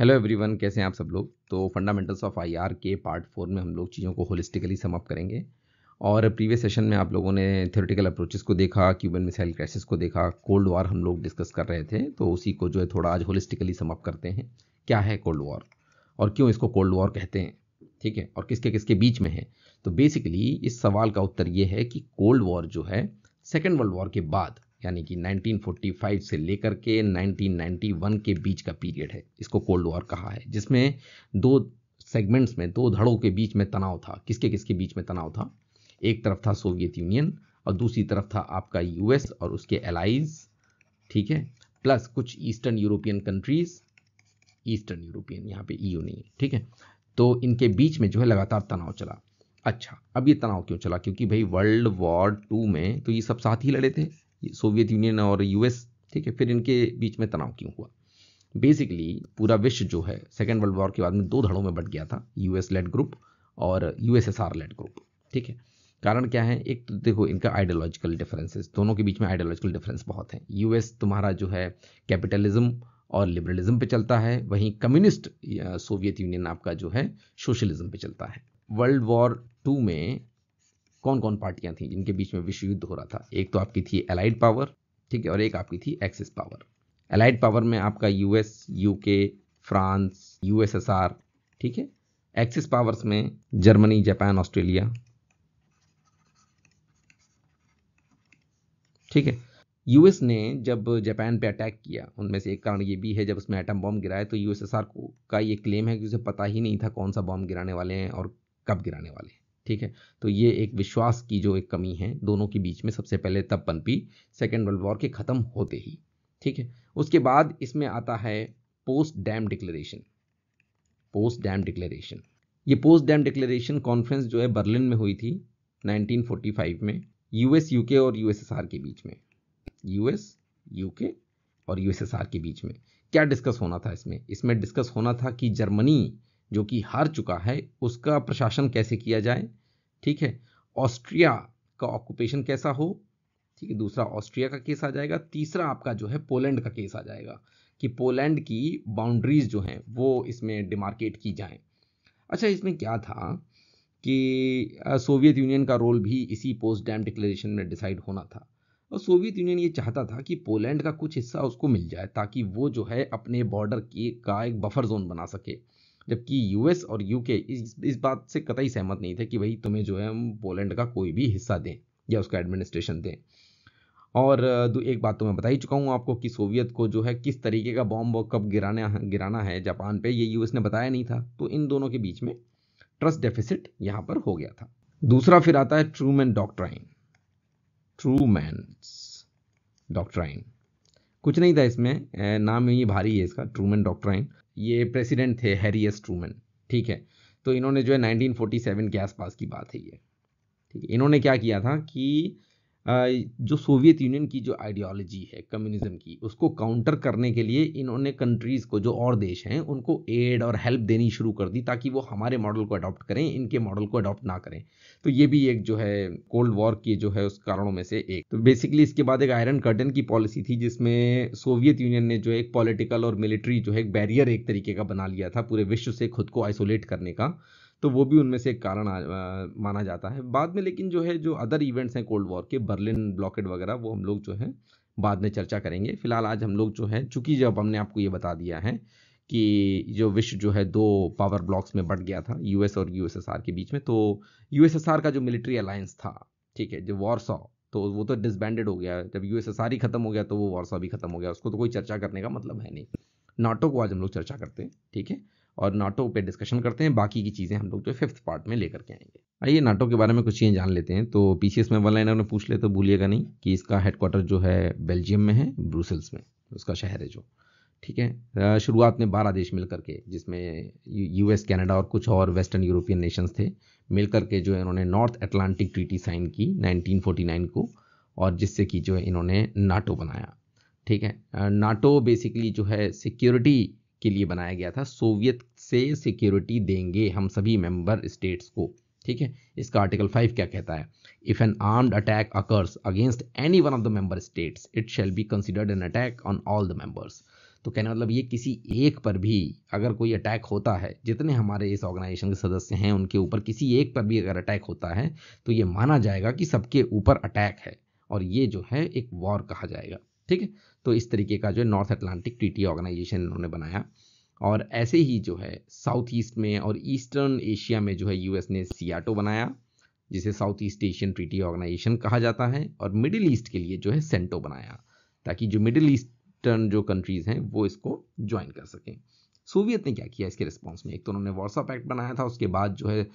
hello everyone कैसे हैं आप सब लोग तो फंडामेंटल्स ऑफ आईआर के पार्ट फोर में हम लोग चीज़ों को होलिस्टिकली समअप करेंगे और प्रीवियस सेशन में आप लोगों ने थ्योरेटिकल अप्रोचेस को देखा क्यूबन मिसाइल क्राइसिस को देखा कोल्ड वॉर हम लोग डिस्कस कर रहे थे तो उसी को जो है थोड़ा आज होलिस्टिकली समअप करते हैं क्या है कोल्ड वॉर और क्यों इसको कोल्ड वॉर कहते हैं ठीक है और किसके किसके बीच में है तो बेसिकली इस सवाल का उत्तर ये है कि कोल्ड वॉर जो है सेकेंड वर्ल्ड वॉर के बाद यानी कि 1945 से लेकर के 1991 के बीच का पीरियड है इसको कोल्ड वॉर कहा है जिसमें दो सेगमेंट्स में दो धड़ों के बीच में तनाव था किसके किसके बीच में तनाव था एक तरफ था सोवियत यूनियन और दूसरी तरफ था आपका यूएस और उसके एलाइज ठीक है प्लस कुछ eastern European countries eastern European यहाँ पे ईयू e नहीं है ठीक है तो इनके बीच में जो है लगातार तनाव चला अच्छा अब ये तनाव क्यों चला क्योंकि भाई वर्ल्ड वॉर टू में तो ये सब साथ ही लड़े थे सोवियत यूनियन और यूएस ठीक है फिर इनके बीच में तनाव क्यों हुआ बेसिकली पूरा विश्व जो है सेकेंड वर्ल्ड वॉर के बाद में दो धड़ों में बट गया था यूएस लेड ग्रुप और यूएसएसआर लेड ग्रुप ठीक है कारण क्या है एक तो देखो इनका आइडियोलॉजिकल डिफरेंसेस दोनों के बीच में आइडियोलॉजिकल डिफरेंस बहुत है यूएस तुम्हारा जो है कैपिटलिज्म और लिबरलिज्म पे चलता है वहीं कम्युनिस्ट सोवियत यूनियन आपका जो है सोशलिज्म पे चलता है वर्ल्ड वॉर टू में कौन कौन पार्टियां थी जिनके बीच में विश्व युद्ध हो रहा था एक तो आपकी थी एलाइड पावर ठीक है और एक आपकी थी एक्सिस पावर एलाइड पावर में आपका यूएस यूके फ्रांस यूएसएसआर ठीक है एक्सिस पावर्स में जर्मनी जापान ऑस्ट्रेलिया ठीक है यूएस ने जब जापान पे अटैक किया उनमें से एक कारण ये भी है जब उसमें एटम बॉम्ब गिराया तो यूएसएसआर को का ये क्लेम है कि उसे पता ही नहीं था कौन सा बॉम्ब गिराने वाले हैं और कब गिराने वाले हैं ठीक है तो ये एक विश्वास की जो एक कमी है दोनों के बीच में सबसे पहले तब पनपी सेकेंड वर्ल्ड वॉर के ख़त्म होते ही ठीक है उसके बाद इसमें आता है Potsdam declaration Potsdam declaration ये पोस्ट डैम डिक्लेरेशन कॉन्फ्रेंस जो है बर्लिन में हुई थी 1945 में यूएस यूके और यूएसएसआर के बीच में यूएस यूके और यूएसएसआर के बीच में क्या डिस्कस होना था इसमें इसमें डिस्कस होना था कि जर्मनी जो कि हार चुका है उसका प्रशासन कैसे किया जाए ठीक है ऑस्ट्रिया का ऑक्यूपेशन कैसा हो ठीक है दूसरा ऑस्ट्रिया का केस आ जाएगा तीसरा आपका जो है पोलैंड का केस आ जाएगा कि पोलैंड की बाउंड्रीज जो हैं वो इसमें डिमार्केट की जाएं अच्छा इसमें क्या था कि सोवियत यूनियन का रोल भी इसी पोस्ट डैम डिक्लेरेशन में डिसाइड होना था और सोवियत यूनियन ये चाहता था कि पोलैंड का कुछ हिस्सा उसको मिल जाए ताकि वो जो है अपने बॉर्डर की का एक बफर जोन बना सके जबकि यूएस और यूके इस बात से कतई सहमत नहीं थे कि भाई तुम्हें जो है हम पोलैंड का कोई भी हिस्सा दें या उसका एडमिनिस्ट्रेशन दें और एक बात तो मैं बता ही चुका हूँ आपको कि सोवियत को जो है किस तरीके का बॉम्ब कब गिराना गिराना है जापान पे ये यूएस ने बताया नहीं था तो इन दोनों के बीच में ट्रस्ट डेफिसिट यहाँ पर हो गया था दूसरा फिर आता है ट्रूमैन डॉक्ट्राइन ट्रूमैन डॉक्ट्राइन कुछ नहीं था इसमें नाम ही भारी है इसका ट्रूमैन डॉक्ट्राइन ये प्रेसिडेंट थे हैरी एस ट्रूमन ठीक है तो इन्होंने जो है 1947 के आसपास की बात है ये ठीक है इन्होंने क्या किया था कि जो सोवियत यूनियन की जो आइडियोलॉजी है कम्युनिज्म की उसको काउंटर करने के लिए इन्होंने कंट्रीज़ को जो और देश हैं उनको एड और हेल्प देनी शुरू कर दी ताकि वो हमारे मॉडल को अडॉप्ट करें इनके मॉडल को अडॉप्ट ना करें तो ये भी एक जो है कोल्ड वॉर की जो है उस कारणों में से एक तो बेसिकली इसके बाद एक आयरन कर्टन की पॉलिसी थी जिसमें सोवियत यूनियन ने जो एक पॉलिटिकल और मिलिट्री जो है एक बैरियर एक तरीके का बना लिया था पूरे विश्व से खुद को आइसोलेट करने का तो वो भी उनमें से एक कारण आ, आ, माना जाता है बाद में लेकिन जो है जो अदर इवेंट्स हैं कोल्ड वॉर के बर्लिन ब्लॉकेट वगैरह वो हम लोग जो है बाद में चर्चा करेंगे फिलहाल आज हम लोग जो है चूंकि जब हमने आपको ये बता दिया है कि जो विश्व जो है दो पावर ब्लॉक्स में बढ़ गया था यूएस और यूएसएसआर के बीच में तो यूएसएसआर का जो मिलिट्री अलायंस था ठीक है जो वॉरसॉ तो वो तो डिसबैंडेड हो गया जब यूएसएसआर ही खत्म हो गया तो वो वॉरसॉ भी खत्म हो गया उसको तो कोई चर्चा करने का मतलब है नहीं नाटो को आज हम लोग चर्चा करते हैं ठीक है और नाटो पे डिस्कशन करते हैं बाकी की चीज़ें हम लोग जो फिफ्थ पार्ट में लेकर के आएंगे आइए नाटो के बारे में कुछ चीज़ें जान लेते हैं तो एस में वन लाइनर में पूछ ले तो भूलिएगा नहीं कि इसका हेडक्वार्टर जो है बेल्जियम में है ब्रूसल्स में उसका शहर है जो ठीक है शुरुआत में बारह देश मिल करके जिसमें यू एस कैनेडा और कुछ और वेस्टर्न यूरोपियन नेशंस थे मिल करके जो है इन्होंने नॉर्थ अटलांटिक ट्रीटी साइन की 1949 को और जिससे कि जो है इन्होंने नाटो बनाया ठीक है नाटो बेसिकली जो है सिक्योरिटी के लिए बनाया गया था सोवियत से सिक्योरिटी देंगे हम सभी मेंबर स्टेट्स को ठीक है इसका आर्टिकल फाइव क्या कहता है if an armed attack occurs against any one of the member states it shall be considered an attack on all the members तो कहने मतलब ये किसी एक पर भी अगर कोई अटैक होता है जितने हमारे इस ऑर्गेनाइजेशन के सदस्य हैं उनके ऊपर किसी एक पर भी अगर अटैक होता है तो ये माना जाएगा कि सबके ऊपर अटैक है और ये जो है एक वॉर कहा जाएगा ठीक है तो इस तरीके का जो है नॉर्थ अटलांटिक ट्रीटी ऑर्गेनाइजेशन इन्होंने बनाया और ऐसे ही जो है साउथ ईस्ट में और ईस्टर्न एशिया में जो है यूएस ने सियाटो बनाया जिसे South East Asian treaty organisation कहा जाता है और मिडिल ईस्ट के लिए जो है सेंटो बनाया ताकि जो मिडिल ईस्टर्न जो कंट्रीज़ हैं वो इसको ज्वाइन कर सकें सोवियत ने क्या किया इसके रिस्पॉन्स में एक तो उन्होंने वार्सा पैक्ट बनाया था उसके बाद जो है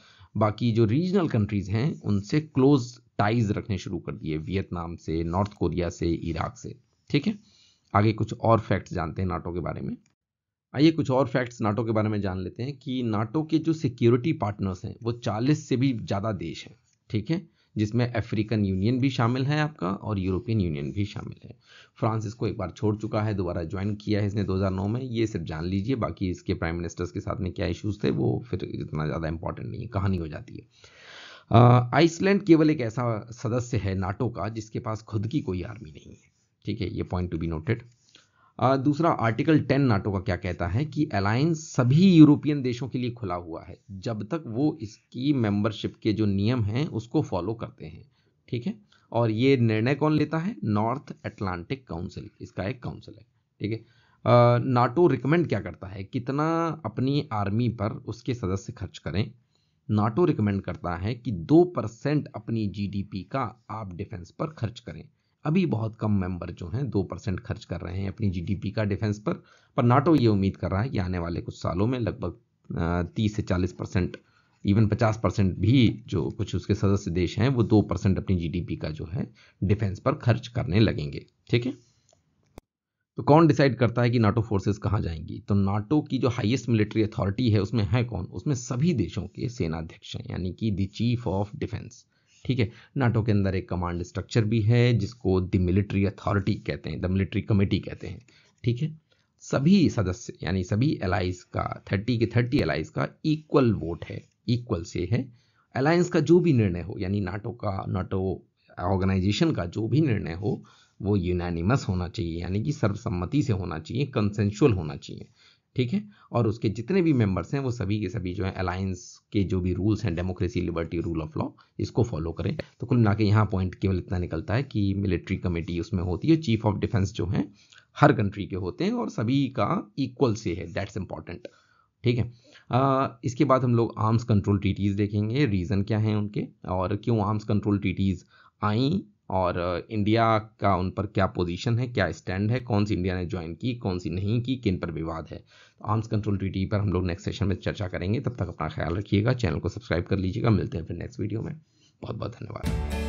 बाकी जो रीजनल कंट्रीज़ हैं उनसे क्लोज टाइज रखने शुरू कर दिए वियतनाम से नॉर्थ कोरिया से इराक से ठीक है आगे कुछ और फैक्ट्स जानते हैं नाटो के बारे में आइए कुछ और फैक्ट्स नाटो के बारे में जान लेते हैं कि नाटो के जो सिक्योरिटी पार्टनर्स हैं वो 40 से भी ज़्यादा देश हैं ठीक है जिसमें अफ्रीकन यूनियन भी शामिल है आपका और यूरोपियन यूनियन भी शामिल है फ्रांस इसको एक बार छोड़ चुका है दोबारा ज्वाइन किया है इसने 2009 में ये सिर्फ जान लीजिए बाकी इसके प्राइम मिनिस्टर्स के साथ में क्या इश्यूज़ थे वो फिर इतना ज़्यादा इंपॉर्टेंट नहीं है कहानी हो जाती है आइसलैंड केवल एक ऐसा सदस्य है नाटो का जिसके पास खुद की कोई आर्मी नहीं है ठीक है ये पॉइंट टू बी नोटेड दूसरा आर्टिकल टेन नाटो का क्या कहता है कि अलायंस सभी यूरोपियन देशों के लिए खुला हुआ है जब तक वो इसकी मेंबरशिप के जो नियम हैं उसको फॉलो करते हैं ठीक है और ये निर्णय कौन लेता है नॉर्थ एटलांटिक काउंसिल इसका एक काउंसिल है ठीक है नाटो रिकमेंड क्या करता है कितना अपनी आर्मी पर उसके सदस्य खर्च करें नाटो रिकमेंड करता है कि दो परसेंट अपनी जीडीपी का आप डिफेंस पर खर्च करें अभी बहुत कम मेंबर जो हैं दो परसेंट खर्च कर रहे हैं अपनी जीडीपी का डिफेंस पर पर नाटो ये उम्मीद कर रहा है कि आने वाले कुछ सालों में लगभग तीस से चालीस परसेंट इवन पचास परसेंट भी जो कुछ उसके सदस्य देश हैं वो दो परसेंट अपनी जीडीपी का जो है डिफेंस पर खर्च करने लगेंगे ठीक है तो कौन डिसाइड करता है कि नाटो फोर्सेस कहाँ जाएंगी तो नाटो की जो हाईएस्ट मिलिट्री अथॉरिटी है उसमें है कौन उसमें सभी देशों के सेनाध्यक्ष हैं यानी कि द चीफ ऑफ डिफेंस ठीक है नाटो के अंदर एक कमांड स्ट्रक्चर भी है जिसको द मिलिट्री अथॉरिटी कहते हैं द मिलिट्री कमेटी कहते हैं ठीक है सभी सदस्य यानी सभी एलाइज का थर्टी के थर्टी एलाइज का इक्वल वोट है इक्वल से है अलायंस का जो भी निर्णय हो यानी नाटो का नाटो ऑर्गेनाइजेशन का जो भी निर्णय हो वो यूनानिमस होना चाहिए यानी कि सर्वसम्मति से होना चाहिए कंसेंशुअल होना चाहिए ठीक है और उसके जितने भी मेंबर्स हैं वो सभी के सभी जो है अलायंस के जो भी रूल्स हैं democracy liberty rule of law इसको फॉलो करें तो कुल मिला के यहाँ पॉइंट केवल इतना निकलता है कि मिलिट्री कमेटी उसमें होती है चीफ ऑफ डिफेंस जो है हर कंट्री के होते हैं और सभी का इक्वल से है दैट्स इंपॉर्टेंट ठीक है आ, इसके बाद हम लोग आर्म्स कंट्रोल ट्रीटीज़ देखेंगे रीज़न क्या है उनके और क्यों आर्म्स कंट्रोल ट्रीटीज़ आई और इंडिया का उन पर क्या पोजीशन है क्या स्टैंड है कौन सी इंडिया ने ज्वाइन की कौन सी नहीं की किन पर विवाद है तो आर्म्स कंट्रोल ट्रीटी पर हम लोग नेक्स्ट सेशन में चर्चा करेंगे तब तक अपना ख्याल रखिएगा चैनल को सब्सक्राइब कर लीजिएगा मिलते हैं फिर नेक्स्ट वीडियो में बहुत बहुत धन्यवाद